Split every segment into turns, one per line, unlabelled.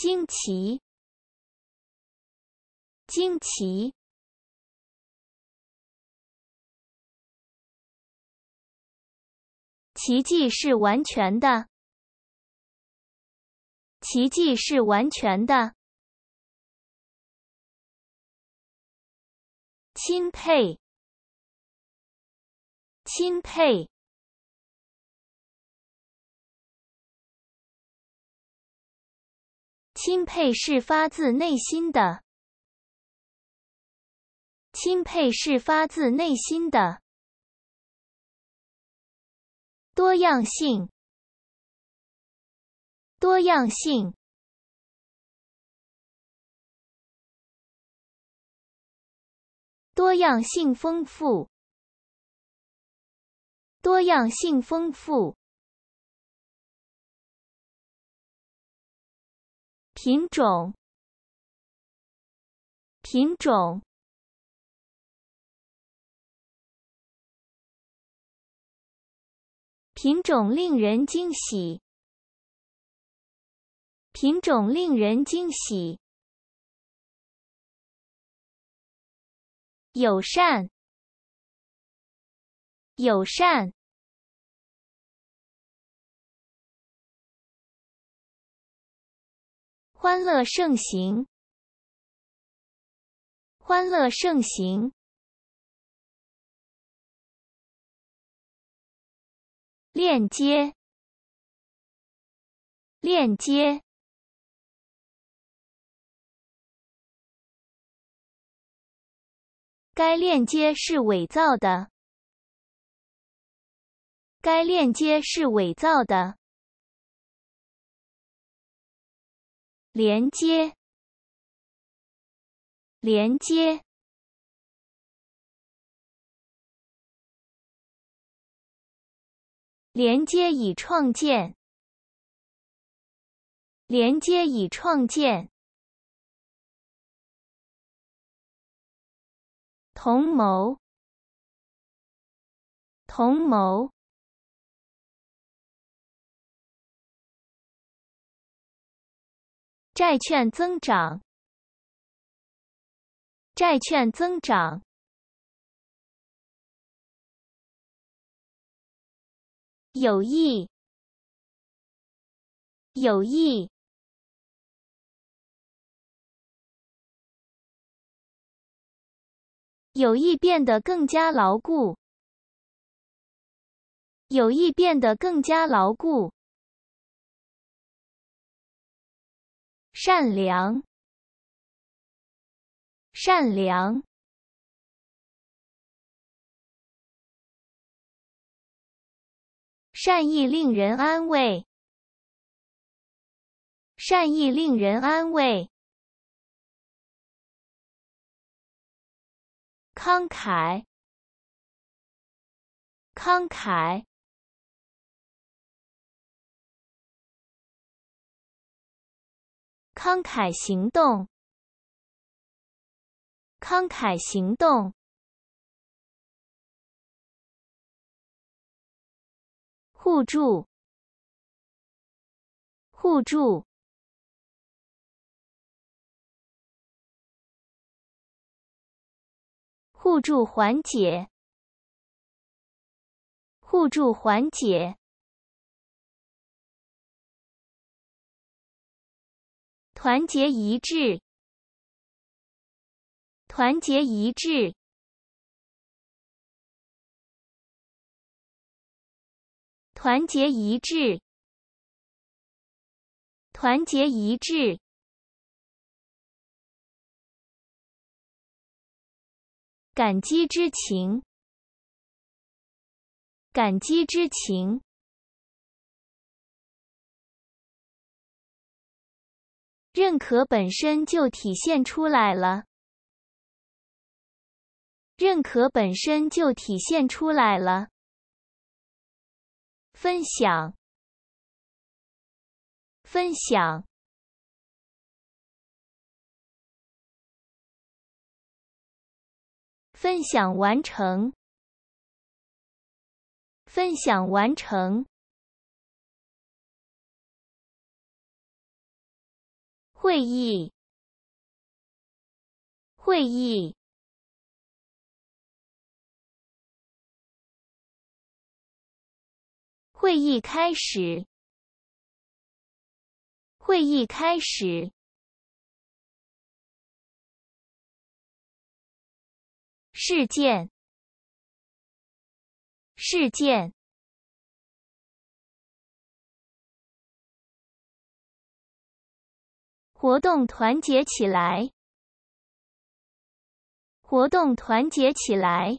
惊奇，惊奇，奇迹是完全的，奇迹是完全的，钦佩，钦佩。钦佩是发自内心的。钦佩是发自内心的。多样性，多样性，多样性丰富，多样性丰富。品种，品种，品种令人惊喜，品种令人惊喜，友善，友善。欢乐盛行，欢乐盛行。链接，链接。该链接是伪造的，该链接是伪造的。连接，连接，连接已创建。连接已创建。同谋，同谋。债券增长，债券增长，友谊，友谊，友谊变得更加牢固，友谊变得更加牢固。善良，善良，善意令人安慰，善意令人安慰，慷慨，慷慨。慷慨行动，慷慨行动，互助，互助，互助缓解，互助缓解。团结一致，团结一致，团结一致，团结一致，感激之情，感激之情。认可本身就体现出来了，认可本身就体现出来了。分享，分享，分享完成，分享完成。会议，会议，会议开始，会议开始，事件，事件。活动团结起来，活动团结起来，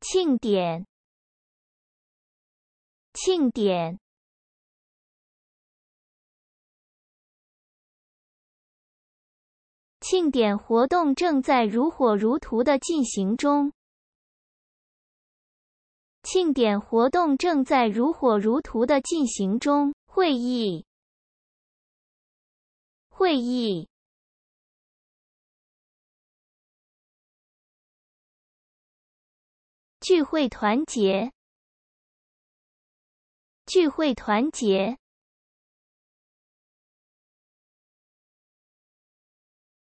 庆典，庆典，庆典活动正在如火如荼的进行中。庆典活动正在如火如荼的进行中。会议，会议，聚会团结，聚会团结，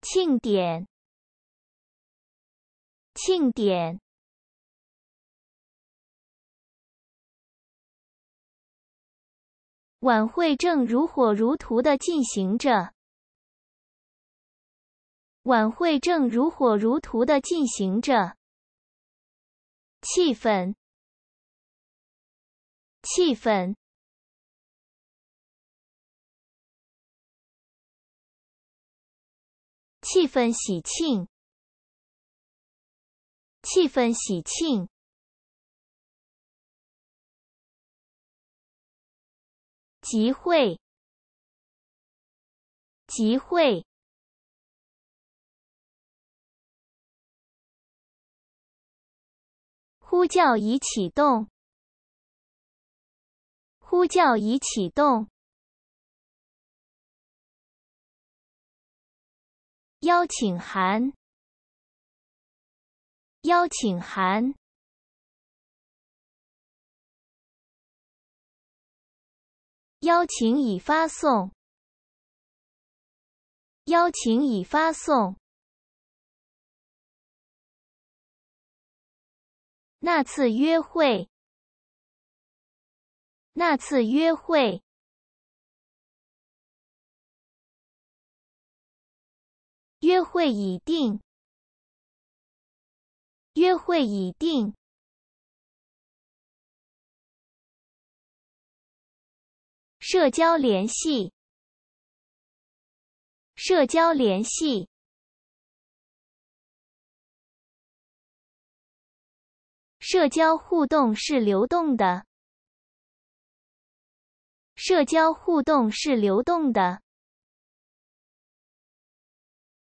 庆典，庆典。晚会正如火如荼的进行着，晚会正如火如荼的进行着，气氛气氛气氛喜庆，气氛喜庆。集会，集会。呼叫已启动，呼叫已启动。邀请函，邀请函。邀请已发送。邀请已发送。那次约会，那次约会，约会已定。约会已定。社交联系，社交联系，社交互动是流动的，社交互动是流动的。